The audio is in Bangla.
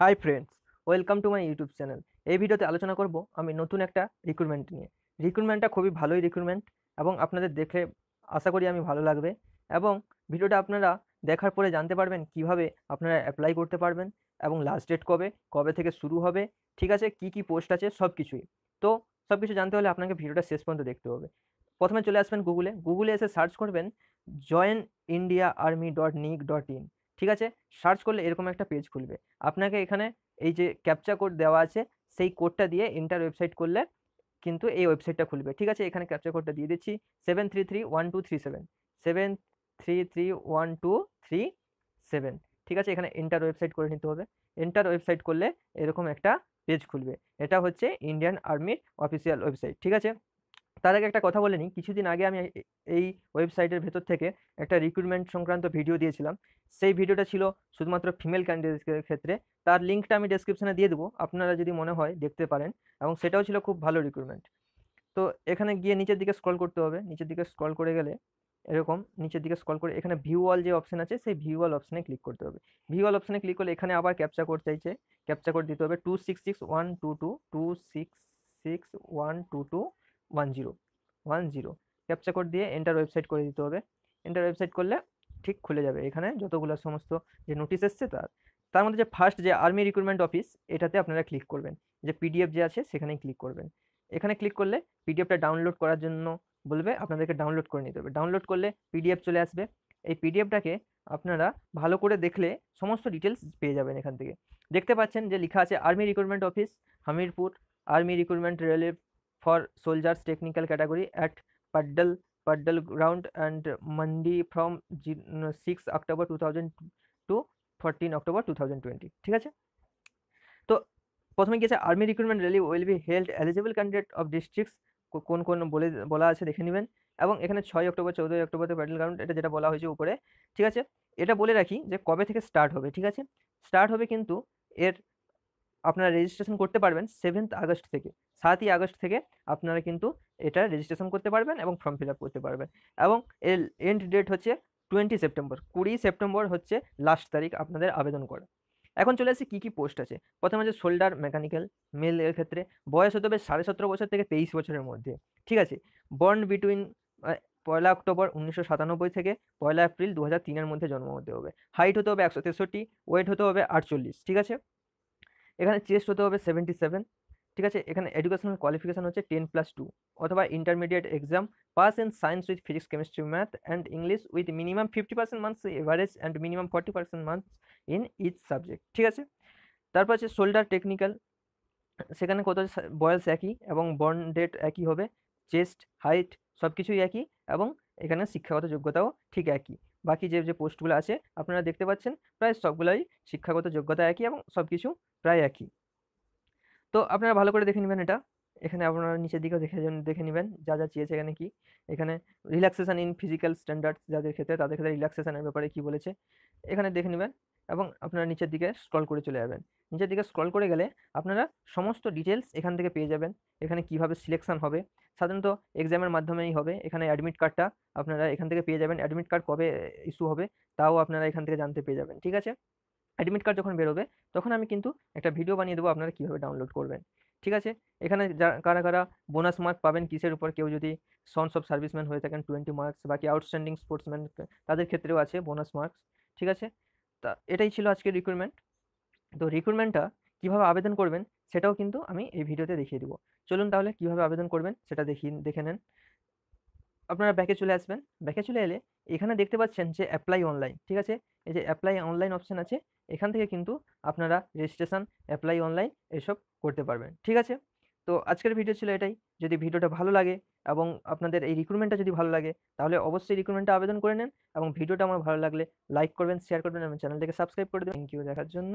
high friends welcome to my YouTube channel এই ভিডিওতে আলোচনা করব আমি নতুন একটা রিক্রুটমেন্ট নিয়ে রিক্রুটমেন্টটা খুবই ভালোই রিক্রুটমেন্ট এবং আপনাদের দেখে আশা করি আমি ভালো লাগবে এবং ভিডিওটা আপনারা দেখার পরে জানতে পারবেন কিভাবে আপনারা অ্যাপ্লাই করতে পারবেন এবং লাস্ট ডেট কবে কবে থেকে শুরু হবে ঠিক আছে কি কি পোস্ট আছে সব কিছুই তো সব কিছু জানতে হলে আপনাকে ভিডিওটা শেষ পর্যন্ত দেখতে হবে প্রথমে চলে আসবেন গুগলে গুগলে এসে সার্চ করবেন join India army dot nic dot in ঠিক আছে সার্চ করলে এরকম একটা পেজ খুলবে আপনাকে এখানে এই যে ক্যাপচা কোড দেওয়া আছে সেই কোডটা দিয়ে ইন্টার ওয়েবসাইট করলে কিন্তু এই ওয়েবসাইটটা খুলবে ঠিক আছে এখানে ক্যাপচা কোডটা দিয়ে দিচ্ছি seven three three one two three seven seven three three one two three seven ঠিক আছে এখানে এন্টার ওয়েবসাইট করে নিতে হবে এন্টার ওয়েবসাইট করলে এরকম একটা পেজ খুলবে এটা হচ্ছে ইন্ডিয়ান আর্মির অফিসিয়াল ওয়েবসাইট ঠিক আছে তার আগে একটা কথা বলে নিই কিছুদিন আগে আমি এই ওয়েবসাইটের ভেতর থেকে একটা রিক্রুটমেন্ট সংক্রান্ত ভিডিও দিয়েছিলাম সেই ভিডিওটা ছিল শুধুমাত্র ফিমেল ক্যান্ডিডেটের ক্ষেত্রে তার লিঙ্কটা আমি ডেসক্রিপশানে দিয়ে দেবো আপনারা যদি মনে হয় দেখতে পারেন এবং সেটাও ছিল খুব ভালো রিক্রুটমেন্ট তো এখানে গিয়ে নিচের দিকে স্ক্রল করতে হবে নিচের দিকে স্ক্রল করে গেলে এরকম নিচের দিকে স্ক্রল করে এখানে ভিউ অল যে অপশান আছে সেই ভিউ অল অপশানে ক্লিক করতে হবে ভিউ অল অপশানে ক্লিক করলে এখানে আবার ক্যাপচা কোড চাইছে ক্যাপচা কোড দিতে হবে two six six one two two two six six one two two one zero one zero captcha code দিয়ে এন্টার ওয়েবসাইট করে দিতে হবে এন্টার ওয়েবসাইট করলে ঠিক খুলে যাবে এখানে যতগুলো সমস্ত যে নোটিস এসছে তার তার মধ্যে যে ফার্স্ট যে আর্মি রিক্রুটমেন্ট অফিস এটাতে আপনারা ক্লিক করবেন যে পিডিএফ যে আছে সেখানেই ক্লিক করবেন এখানে ক্লিক করলে পিডিএফটা ডাউনলোড করার জন্য বলবে আপনাদেরকে ডাউনলোড করে নিতে হবে ডাউনলোড করলে পিডিএফ চলে আসবে এই পিডিএফটাকে আপনারা ভালো করে দেখলে সমস্ত ডিটেলস পেয়ে যাবেন এখান থেকে দেখতে পাচ্ছেন যে লেখা আছে army recruitment office Hamirpur army recruitment relief for soldiers technical category at Paddal Paddal Ground and Mandi from 6 uh, October 2000 to 14 October 2020 ঠিক আছে তো প্রথমে কি আছে army recruitment rally will be held eligible candidate of districts কোন কোন বলে বলা আছে দেখে নেবেন এবং এখানে ছয় অক্টোবর চৌদ্দই অক্টোবরতে প্যাডেল গ্রাউন্ড এটা যেটা বলা হয়েছে উপরে ঠিক আছে এটা বলে রাখি যে কবে থেকে স্টার্ট হবে ঠিক আছে স্টার্ট হবে কিন্তু এর আপনারা রেজিস্ট্রেশন করতে পারবেন সেভেন্থ আগস্ট থেকে সাতই আগস্ট থেকে আপনারা কিন্তু এটা রেজিস্ট্রেশন করতে পারবেন এবং ফর্ম ফিল আপ করতে পারবেন এবং এর এন্ড ডেট হচ্ছে টোয়েন্টি সেপ্টেম্বর কুড়ি সেপ্টেম্বর হচ্ছে লাস্ট তারিখ আপনাদের আবেদন করা এখন চলে আসি কী কী পোস্ট আছে প্রথমে আছে সোল্ডার মেকানিক্যাল মেল এর ক্ষেত্রে বয়স হতে হবে সাড়ে সতেরো বছর থেকে তেইশ বছরের মধ্যে ঠিক আছে বর্ন বিটুইন পয়লা অক্টোবর উনিশশো সাতানব্বই থেকে পয়লা এপ্রিল দু হাজার তিনের মধ্যে জন্ম হতে হবে হাইট হতে হবে একশো তেষট্টি ওয়েট হতে হবে আটচল্লিশ ঠিক আছে এখানে চেস্ট হতে হবে সেভেন্টি সেভেন ঠিক আছে এখানে এডুকেশনাল কোয়ালিফিকেশান হচ্ছে টেন প্লাস টু অথবা intermediate exam pass in science with physics chemistry math and English with minimum fifty percent months average and minimum forty percent months in each subject ঠিক আছে তারপর আছে শোল্ডার টেকনিক্যাল সেখানে কত বয়স একই এবং বর্ন ডেট একই হবে চেস্ট হাইট সব কিছুই একই এবং এখানে শিক্ষাগত যোগ্যতাও ঠিক একই বাকি যে যে পোস্টগুলো আছে আপনারা দেখতে পাচ্ছেন প্রায় সবগুলোই শিক্ষাগত যোগ্যতা একই এবং সব কিছু প্রায় একই তো আপনারা ভালো করে দেখে নেবেন এটা এখানে আপনারা নিচের দিকেও দেখে দেখে নেবেন যা যা চেয়েছে এখানে কি এখানে রিল্যাক্সেশন ইন ফিজিক্যাল স্ট্যান্ডার্ড যাদের ক্ষেত্রে তাদের ক্ষেত্রে রিল্যাক্সেশানের ব্যাপারে কি বলেছে এখানে দেখে নেবেন এবং আপনারা নিচের দিকে স্ক্রল করে চলে যাবেন নিচের দিকে স্ক্রল করে গেলে আপনারা সমস্ত ডিটেলস এখান থেকে পেয়ে যাবেন এখানে কিভাবে সিলেকশন হবে সাধারণত এক্সামের মাধ্যমেই হবে এখানে অ্যাডমিট কার্ডটা আপনারা এখান থেকে পেয়ে যাবেন অ্যাডমিট কার্ড কবে ইস্যু হবে তাও আপনারা এখান থেকে জানতে পেয়ে যাবেন ঠিক আছে অ্যাডমিট কার্ড যখন বেরোবে তখন আমি কিন্তু একটা ভিডিও বানিয়ে দেবো আপনারা কীভাবে ডাউনলোড করবেন ঠিক আছে এখানে কারা কারা বোনাস মার্ক পাবেন কিসের উপর কেউ যদি সন্স অফ সার্ভিসম্যান হয়ে থাকেন টোয়েন্টি মার্কস বাকি আউটস্ট্যান্ডিং স্পোর্টসম্যান তাদের ক্ষেত্রেও আছে বোনাস মার্কস ঠিক আছে তা এটাই ছিল আজকের রিক্রুটমেন্ট তো রিক্রুটমেন্টটা কীভাবে আবেদন করবেন সেটাও কিন্তু আমি এই ভিডিওতে দেখিয়ে দেবো চলুন তাহলে কীভাবে আবেদন করবেন সেটা দেখিয়ে দেখে নেন আপনারা ব্যাকে চলে আসবেন ব্যাকে চলে এলে এখানে দেখতে পাচ্ছেন যে অ্যাপ্লাই অনলাইন ঠিক আছে এই যে অ্যাপ্লাই অনলাইন অপশান আছে এখান থেকে কিন্তু আপনারা রেজিস্ট্রেশন অ্যাপ্লাই অনলাইন এসব করতে পারবেন ঠিক আছে তো আজকের ভিডিও ছিল এটাই যদি ভিডিওটা ভালো লাগে এবং আপনাদের এই রিক্রুটমেন্টটা যদি ভালো লাগে তাহলে অবশ্যই রিক্রুটমেন্টটা আবেদন করে নেন এবং ভিডিওটা আমার ভালো লাগলে লাইক করবেন শেয়ার করবেন এবং চ্যানেলটাকে সাবস্ক্রাইব করে দেবেন থ্যাংক ইউ দেখার জন্য